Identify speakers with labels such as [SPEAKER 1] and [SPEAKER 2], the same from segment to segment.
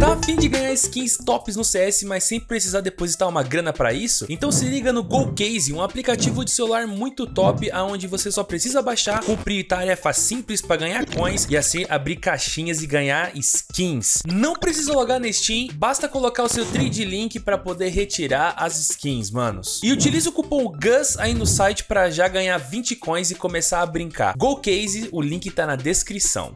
[SPEAKER 1] Tá afim de ganhar skins tops no CS, mas sem precisar depositar uma grana para isso? Então se liga no GoCase, um aplicativo de celular muito top, aonde você só precisa baixar, cumprir tarefas simples para ganhar coins e assim abrir caixinhas e ganhar skins. Não precisa logar na Steam, basta colocar o seu trade link para poder retirar as skins, manos. E utiliza o cupom GUS aí no site para já ganhar 20 coins e começar a brincar. GoCase, o link tá na descrição.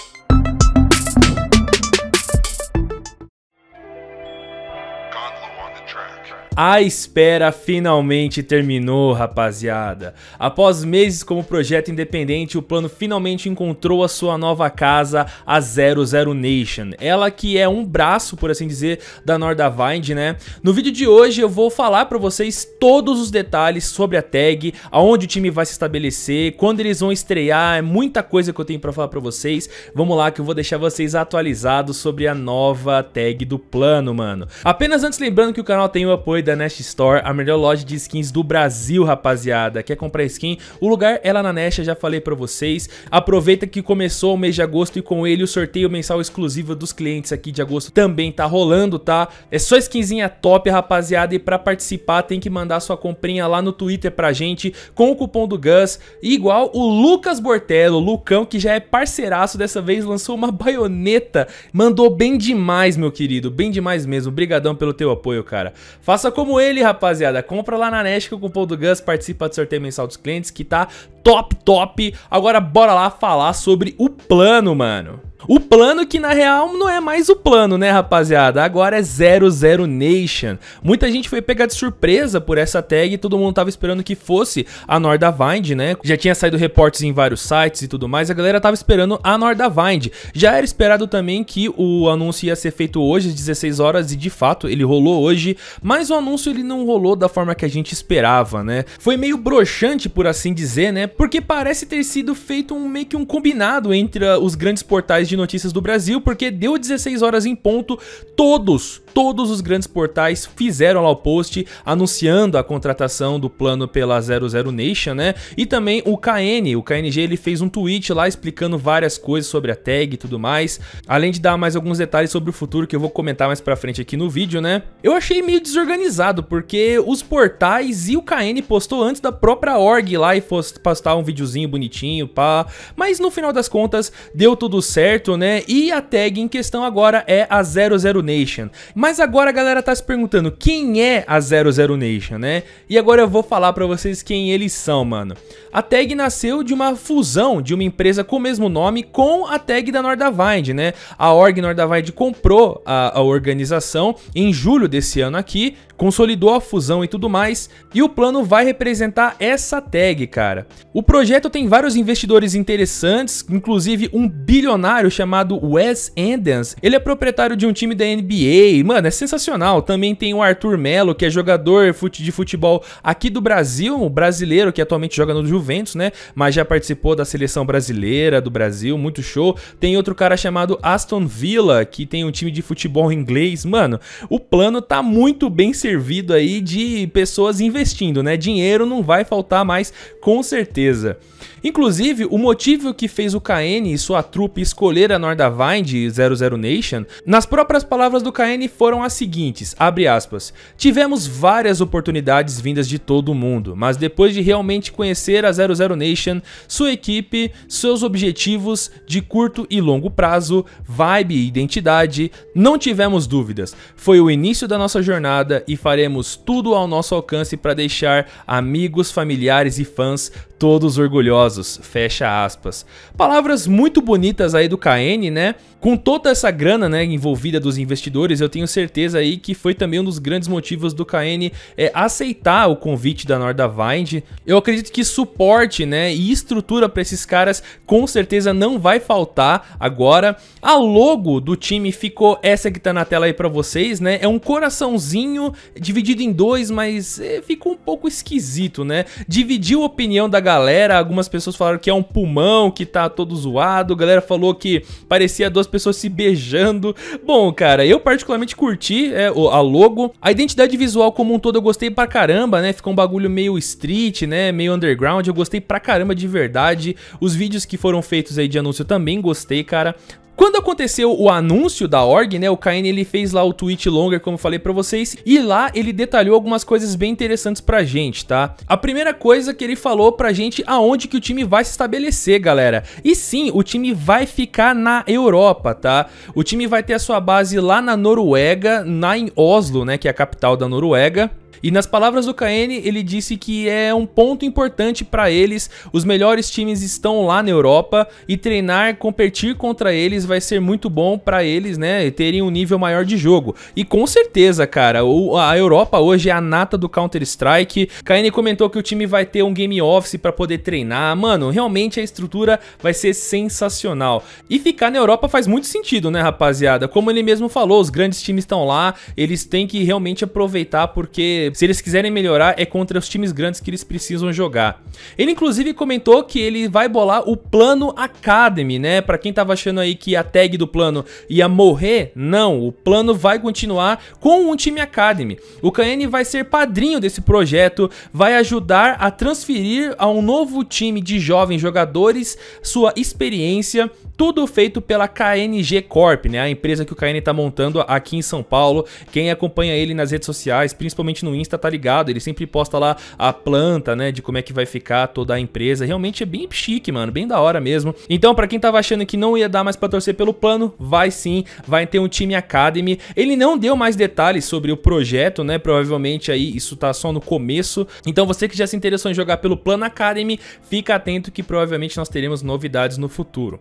[SPEAKER 1] A espera finalmente terminou, rapaziada. Após meses como projeto independente, o plano finalmente encontrou a sua nova casa, a 00 Nation. Ela que é um braço, por assim dizer, da Nordavind, né? No vídeo de hoje eu vou falar para vocês todos os detalhes sobre a tag, aonde o time vai se estabelecer, quando eles vão estrear, é muita coisa que eu tenho para falar para vocês. Vamos lá que eu vou deixar vocês atualizados sobre a nova tag do plano, mano. Apenas antes lembrando que o canal tem o apoio da Nash Store, a melhor loja de skins do Brasil, rapaziada. Quer comprar skin? O lugar é lá na Nash, já falei pra vocês. Aproveita que começou o mês de agosto e com ele o sorteio mensal exclusivo dos clientes aqui de agosto também tá rolando, tá? É só skinzinha top, rapaziada, e pra participar tem que mandar sua comprinha lá no Twitter pra gente com o cupom do Gus, igual o Lucas Bortello, Lucão, que já é parceiraço, dessa vez lançou uma baioneta, mandou bem demais, meu querido, bem demais mesmo, Obrigadão pelo teu apoio, cara. Faça como ele, rapaziada. Compra lá na Nest com o cupom do Gus, participa do sorteio mensal dos clientes que tá top, top. Agora bora lá falar sobre o plano, mano. O plano que na real não é mais o plano, né, rapaziada? Agora é 00 Nation. Muita gente foi pegada de surpresa por essa tag, todo mundo tava esperando que fosse a Nordavind, né? Já tinha saído reportes em vários sites e tudo mais, a galera tava esperando a Nordavind. Já era esperado também que o anúncio ia ser feito hoje às 16 horas e de fato ele rolou hoje, mas o anúncio ele não rolou da forma que a gente esperava, né? Foi meio broxante, por assim dizer, né? Porque parece ter sido feito um meio que um combinado entre ah, os grandes portais de de notícias do Brasil, porque deu 16 horas em ponto, todos, todos os grandes portais fizeram lá o post anunciando a contratação do plano pela 00 Nation, né? E também o KN, o KNG ele fez um tweet lá explicando várias coisas sobre a tag e tudo mais, além de dar mais alguns detalhes sobre o futuro que eu vou comentar mais pra frente aqui no vídeo, né? Eu achei meio desorganizado, porque os portais e o KN postou antes da própria org lá e postar um videozinho bonitinho, pá, mas no final das contas deu tudo certo, né? E a tag em questão agora é a 00 Nation. Mas agora a galera tá se perguntando quem é a 00 Nation, né? E agora eu vou falar para vocês quem eles são, mano. A tag nasceu de uma fusão de uma empresa com o mesmo nome com a tag da Nordavind, né? A org Nordavind comprou a, a organização em julho desse ano aqui, consolidou a fusão e tudo mais, e o plano vai representar essa tag, cara. O projeto tem vários investidores interessantes, inclusive um bilionário chamado Wes Endens. Ele é proprietário de um time da NBA, mano, é sensacional. Também tem o Arthur Melo, que é jogador de futebol aqui do Brasil, brasileiro, que atualmente joga no Juventus, né? Mas já participou da seleção brasileira do Brasil, muito show. Tem outro cara chamado Aston Villa, que tem um time de futebol inglês. Mano, o plano tá muito bem servido aí de pessoas investindo, né? Dinheiro não vai faltar mais, com certeza. Inclusive, o motivo que fez o KN e sua trupe escolher a Nordavind 00 Nation, nas próprias palavras do KN, foram as seguintes, aspas, Tivemos várias oportunidades vindas de todo o mundo, mas depois de realmente conhecer a 00 Nation, sua equipe, seus objetivos de curto e longo prazo, vibe e identidade, não tivemos dúvidas. Foi o início da nossa jornada e faremos tudo ao nosso alcance para deixar amigos, familiares e fãs todos orgulhosos, fecha aspas. Palavras muito bonitas aí do KN, né? Com toda essa grana, né, envolvida dos investidores, eu tenho certeza aí que foi também um dos grandes motivos do KN é, aceitar o convite da Nordavind. Eu acredito que suporte, né, e estrutura para esses caras com certeza não vai faltar agora. A logo do time ficou essa que tá na tela aí para vocês, né? É um coraçãozinho dividido em dois, mas é, ficou um pouco esquisito, né? Dividiu a opinião da galera galera. Algumas pessoas falaram que é um pulmão que tá todo zoado. A galera falou que parecia duas pessoas se beijando. Bom, cara, eu particularmente curti é, a logo. A identidade visual como um todo eu gostei pra caramba, né? Ficou um bagulho meio street, né? Meio underground. Eu gostei pra caramba de verdade. Os vídeos que foram feitos aí de anúncio também gostei, cara. Quando aconteceu o anúncio da org, né, o Kaine ele fez lá o tweet longer, como eu falei para vocês, e lá ele detalhou algumas coisas bem interessantes pra gente, tá? A primeira coisa que ele falou pra gente aonde que o time vai se estabelecer, galera. E sim, o time vai ficar na Europa, tá? O time vai ter a sua base lá na Noruega, na em Oslo, né, que é a capital da Noruega. E nas palavras do KN, ele disse que é um ponto importante para eles, os melhores times estão lá na Europa e treinar, competir contra eles vai ser muito bom para eles, né, terem um nível maior de jogo. E com certeza, cara, a Europa hoje é a nata do Counter-Strike. KN comentou que o time vai ter um game office para poder treinar. Mano, realmente a estrutura vai ser sensacional. E ficar na Europa faz muito sentido, né, rapaziada? Como ele mesmo falou, os grandes times estão lá, eles têm que realmente aproveitar porque se eles quiserem melhorar é contra os times grandes que eles precisam jogar. Ele inclusive comentou que ele vai bolar o plano Academy, né? Para quem tava achando aí que a tag do plano ia morrer, não, o plano vai continuar com um time Academy. O Kaene vai ser padrinho desse projeto, vai ajudar a transferir a um novo time de jovens jogadores sua experiência tudo feito pela KNG Corp, né? A empresa que o KN tá montando aqui em São Paulo. Quem acompanha ele nas redes sociais, principalmente no Insta, tá ligado. Ele sempre posta lá a planta, né? De como é que vai ficar toda a empresa. Realmente é bem chique, mano. Bem da hora mesmo. Então, pra quem tava achando que não ia dar mais pra torcer pelo plano, vai sim. Vai ter um time Academy. Ele não deu mais detalhes sobre o projeto, né? Provavelmente aí isso tá só no começo. Então, você que já se interessou em jogar pelo plano Academy, fica atento que provavelmente nós teremos novidades no futuro.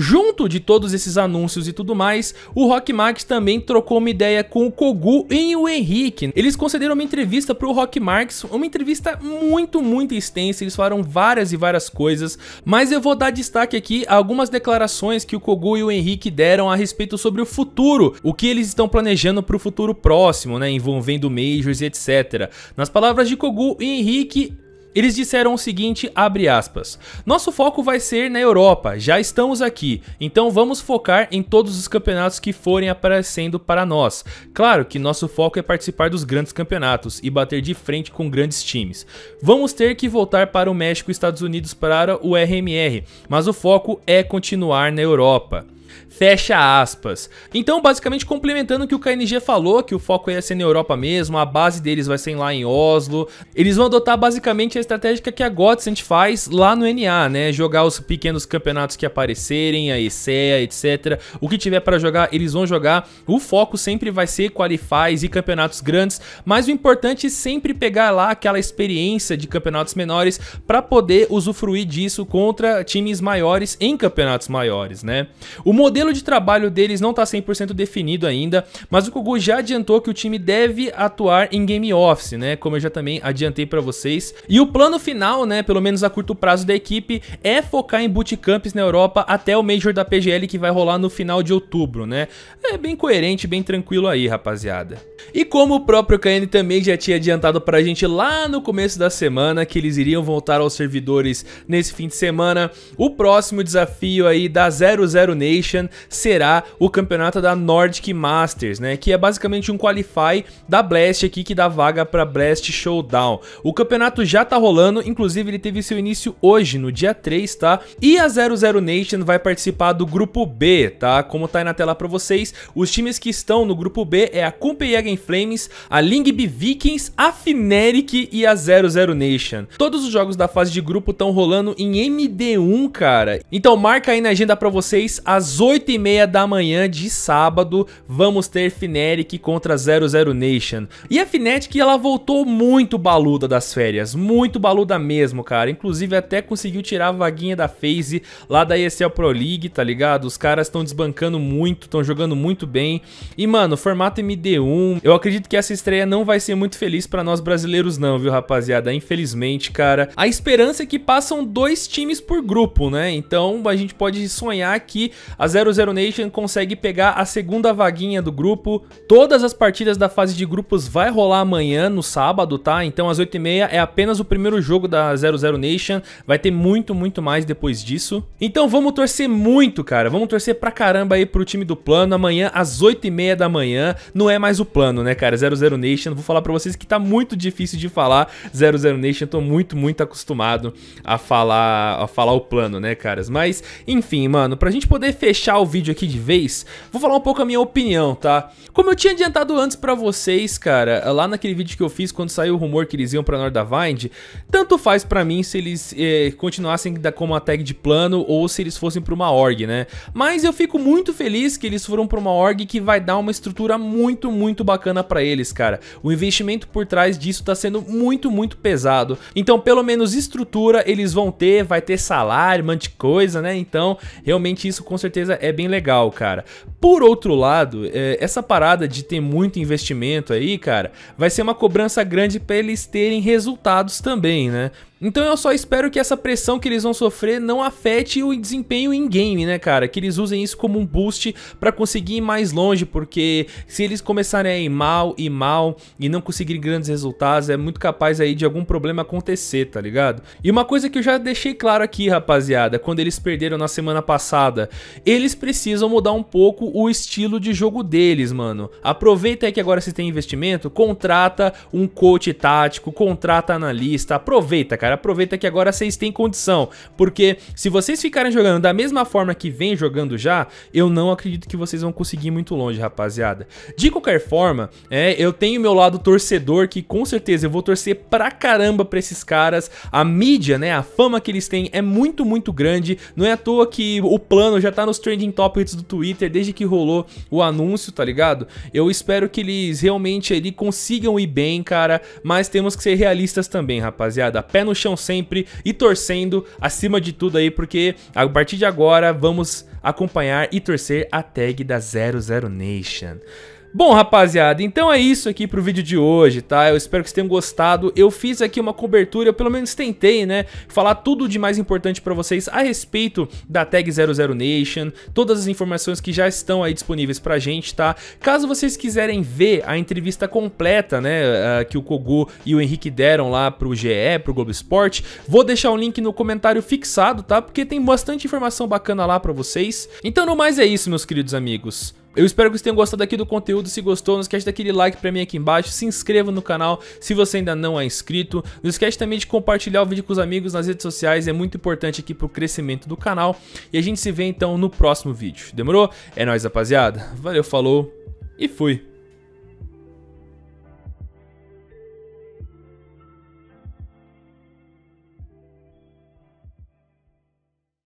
[SPEAKER 1] Junto de todos esses anúncios e tudo mais, o Rock Max também trocou uma ideia com o Kogu e o Henrique. Eles concederam uma entrevista para o Rock Max, uma entrevista muito, muito extensa, eles falaram várias e várias coisas, mas eu vou dar destaque aqui a algumas declarações que o Kogu e o Henrique deram a respeito sobre o futuro, o que eles estão planejando para o futuro próximo, né, envolvendo Majors e etc. Nas palavras de Kogu e Henrique, eles disseram o seguinte, abre aspas, Nosso foco vai ser na Europa, já estamos aqui, então vamos focar em todos os campeonatos que forem aparecendo para nós. Claro que nosso foco é participar dos grandes campeonatos e bater de frente com grandes times. Vamos ter que voltar para o México e Estados Unidos para o RMR, mas o foco é continuar na Europa. Fecha aspas. Então, basicamente complementando o que o KNG falou, que o foco ia é ser na Europa mesmo, a base deles vai ser lá em Oslo. Eles vão adotar basicamente a estratégia que a Godsend faz lá no NA, né? Jogar os pequenos campeonatos que aparecerem, a ESEA etc. O que tiver para jogar, eles vão jogar. O foco sempre vai ser qualifies e campeonatos grandes, mas o importante é sempre pegar lá aquela experiência de campeonatos menores para poder usufruir disso contra times maiores em campeonatos maiores, né? O modelo de trabalho deles não está 100% definido ainda, mas o Kogu já adiantou que o time deve atuar em game office, né? Como eu já também adiantei para vocês. E o plano final, né, pelo menos a curto prazo da equipe, é focar em bootcamps na Europa até o Major da PGL que vai rolar no final de outubro, né? É bem coerente, bem tranquilo aí, rapaziada. E como o próprio KN também já tinha adiantado pra gente lá no começo da semana que eles iriam voltar aos servidores nesse fim de semana, o próximo desafio aí da 00 Nation Edition será o campeonato da Nordic Masters, né? Que é basicamente um qualify da Blast aqui que dá vaga para Blast Showdown. O campeonato já tá rolando, inclusive ele teve seu início hoje, no dia 3, tá? E a 00 Nation vai participar do grupo B, tá? Como tá aí na tela para vocês, os times que estão no grupo B é a Copenhagen Flames, a Lingby Vikings, a Fnatic e a 00 Nation. Todos os jogos da fase de grupo estão rolando em MD1, cara. Então marca aí na agenda para vocês às 8h30 da manhã de sábado, vamos ter Fnatic contra 00 Nation. E a Fnatic, ela voltou muito baluda das férias, muito baluda mesmo, cara. Inclusive, até conseguiu tirar a vaguinha da FaZe lá da ESL Pro League, tá ligado? Os caras estão desbancando muito, estão jogando muito bem. E, mano, formato MD1, eu acredito que essa estreia não vai ser muito feliz para nós brasileiros não, viu, rapaziada? Infelizmente, cara. A esperança é que passam dois times por grupo, né? Então, a gente pode sonhar que as 00 Nation consegue pegar a segunda vaguinha do grupo. Todas as partidas da fase de grupos vai rolar amanhã, no sábado, tá? Então às 8h30 é apenas o primeiro jogo da 00 Nation. Vai ter muito, muito mais depois disso. Então vamos torcer muito, cara. Vamos torcer pra caramba aí pro time do plano. Amanhã às 8h30 da manhã. Não é mais o plano, né, cara? 00 Nation. Vou falar pra vocês que tá muito difícil de falar 00 Nation. Tô muito, muito acostumado a falar, a falar o plano, né, caras? Mas, enfim, mano, pra gente poder fechar fechar o vídeo aqui de vez, vou falar um pouco a minha opinião, tá? Como eu tinha adiantado antes pra vocês, cara, lá naquele vídeo que eu fiz quando saiu o rumor que eles iam pra Nordavind, tanto faz pra mim se eles eh, continuassem como uma tag de plano ou se eles fossem pra uma org, né? Mas eu fico muito feliz que eles foram pra uma org que vai dar uma estrutura muito, muito bacana pra eles, cara. O investimento por trás disso tá sendo muito, muito pesado. Então, pelo menos estrutura eles vão ter, vai ter salário, um monte de coisa, né? Então, realmente isso com certeza certeza é bem legal, cara. Por outro lado, é, essa parada de ter muito investimento aí, cara, vai ser uma cobrança grande para eles terem resultados também, né? Então eu só espero que essa pressão que eles vão sofrer não afete o desempenho em game, né, cara? Que eles usem isso como um boost para conseguir ir mais longe, porque se eles começarem a ir mal e mal e não conseguirem grandes resultados, é muito capaz aí de algum problema acontecer, tá ligado? E uma coisa que eu já deixei claro aqui, rapaziada, quando eles perderam na semana passada, eles precisam mudar um pouco o estilo de jogo deles, mano. Aproveita aí que agora você tem investimento, contrata um coach tático, contrata analista, aproveita, cara Aproveita que agora vocês têm condição, porque se vocês ficarem jogando da mesma forma que vem jogando já, eu não acredito que vocês vão conseguir ir muito longe, rapaziada. De qualquer forma, é, eu tenho meu lado torcedor que com certeza eu vou torcer pra caramba pra esses caras. A mídia, né, a fama que eles têm é muito, muito grande. Não é à toa que o plano já tá nos trending topics do Twitter desde que rolou o anúncio, tá ligado? Eu espero que eles realmente ali consigam ir bem, cara, mas temos que ser realistas também, rapaziada. Pé no chão sempre e torcendo acima de tudo aí, porque a partir de agora vamos acompanhar e torcer a tag da 00 Nation. Bom, rapaziada, então é isso aqui pro vídeo de hoje, tá? Eu espero que vocês tenham gostado. Eu fiz aqui uma cobertura, eu pelo menos tentei, né, falar tudo de mais importante pra vocês a respeito da Tag 00 Nation, todas as informações que já estão aí disponíveis pra gente, tá? Caso vocês quiserem ver a entrevista completa, né, que o Kogu e o Henrique deram lá pro GE, pro Globo Esporte, vou deixar o um link no comentário fixado, tá? Porque tem bastante informação bacana lá pra vocês. Então, no mais é isso, meus queridos amigos. Eu espero que vocês tenham gostado aqui do conteúdo. Se gostou, não esquece daquele like pra mim aqui embaixo. Se inscreva no canal se você ainda não é inscrito. Não esquece também de compartilhar o vídeo com os amigos nas redes sociais. É muito importante aqui pro crescimento do canal. E a gente se vê então no próximo vídeo. Demorou? É nóis, rapaziada. Valeu, falou e fui.